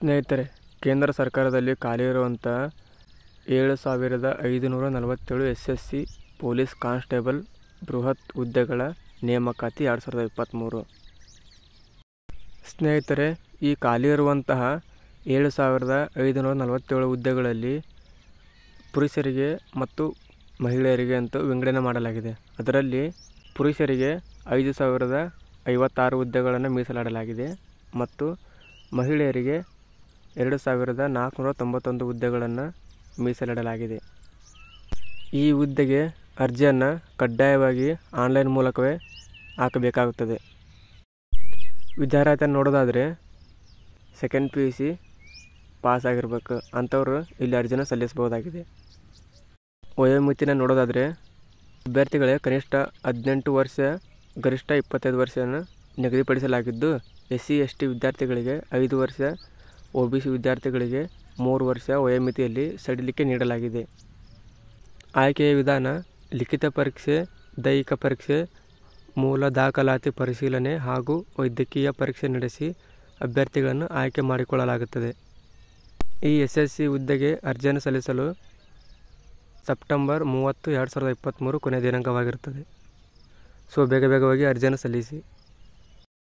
ಸ್ನೇಹಿತರೆ ಕೇಂದ್ರ ಸರ್ಕಾರದಲ್ಲಿ ಖಾಲಿ ಇರುವಂಥ ಏಳು ಸಾವಿರದ ಐದುನೂರ ನಲವತ್ತೇಳು S S C police constable ಬೃಹತ್ ಹುದ್ದೆಗಳ ನೇಮಕಾತಿ ಎರಡು ಸಾವಿರದ ಇಪ್ಪತ್ತ್ಮೂರು ಸ್ನೇಹಿತರೆ ಈ ಖಾಲಿ ಇರುವಂತಹ ಏಳು ಸಾವಿರದ ಐದುನೂರ ನಲವತ್ತೇಳು ಹುದ್ದೆಗಳಲ್ಲಿ ಪುರುಷರಿಗೆ ಮತ್ತು ಮಹಿಳೆಯರಿಗೆ ಅಂತೂ ವಿಂಗಡಣೆ ಮಾಡಲಾಗಿದೆ ಅದರಲ್ಲಿ ಪುರುಷರಿಗೆ ಐದು ಸಾವಿರದ ಐವತ್ತಾರು ಹುದ್ದೆಗಳನ್ನು ಮೀಸಲಾಡಲಾಗಿದೆ ಮತ್ತು ಮಹಿಳೆಯರಿಗೆ ಎರಡು ಸಾವಿರದ ನಾಲ್ಕುನೂರ ತೊಂಬತ್ತೊಂದು ಹುದ್ದೆಗಳನ್ನು ಮೀಸಲಿಡಲಾಗಿದೆ ಈ ಹುದ್ದೆಗೆ ಅರ್ಜಿಯನ್ನು ಕಡ್ಡಾಯವಾಗಿ ಆನ್ಲೈನ್ ಮೂಲಕವೇ ಹಾಕಬೇಕಾಗುತ್ತದೆ ವಿದ್ಯಾರ್ಥಿ ನೋಡೋದಾದರೆ second P U C pass ಆಗಿರ್ಬೇಕು ಅಂಥವರು ಇಲ್ಲಿ ಅರ್ಜಿನ ಸಲ್ಲಿಸಬಹುದಾಗಿದೆ ವಯೋಮಿತಿನ ನೋಡೋದಾದರೆ ವಿದ್ಯಾರ್ಥಿಗಳೇ ಕನಿಷ್ಠ ಹದಿನೆಂಟು ವರ್ಷ ಗರಿಷ್ಠ ಇಪ್ಪತ್ತೈದು ವರ್ಷವನ್ನು ನಿಗದಿಪಡಿಸಲಾಗಿದ್ದು ಎಸ್ ಸಿ ಎಸ್ ಟಿ ವಿದ್ಯಾರ್ಥಿಗಳಿಗೆ ಐದು ವರ್ಷ ಒ ಬಿ ಸಿ ವಿದ್ಯಾರ್ಥಿಗಳಿಗೆ ಮೂರು ವರ್ಷ ವಯೋಮಿತಿಯಲ್ಲಿ ಸಡಿಲಿಕೆ ನೀಡಲಾಗಿದೆ ಆಯ್ಕೆಯ ವಿಧಾನ ಲಿಖಿತ ಪರೀಕ್ಷೆ ದೈಹಿಕ ಪರೀಕ್ಷೆ ಮೂಲ ದಾಖಲಾತಿ ಪರಿಶೀಲನೆ ಹಾಗೂ ವೈದ್ಯಕೀಯ ಪರೀಕ್ಷೆ ನಡೆಸಿ ಅಭ್ಯರ್ಥಿಗಳನ್ನು ಆಯ್ಕೆ ಮಾಡಿಕೊಳ್ಳಲಾಗುತ್ತದೆ ಈ ಎಸ್ ಎಸ್ ಸಿ ಹುದ್ದೆಗೆ ಅರ್ಜಿಯನ್ನು ಸಲ್ಲಿಸಲು ಸೆಪ್ಟೆಂಬರ್ ಮೂವತ್ತು ಎರಡು ಸಾವಿರದ ಇಪ್ಪತ್ತ್ಮೂರು ಕೊನೆಯ ದಿನಾಂಕವಾಗಿರುತ್ತದೆ ಸೊ ಬೇಗ ಬೇಗವಾಗಿ ಅರ್ಜಿಯನ್ನು ಸಲ್ಲಿಸಿ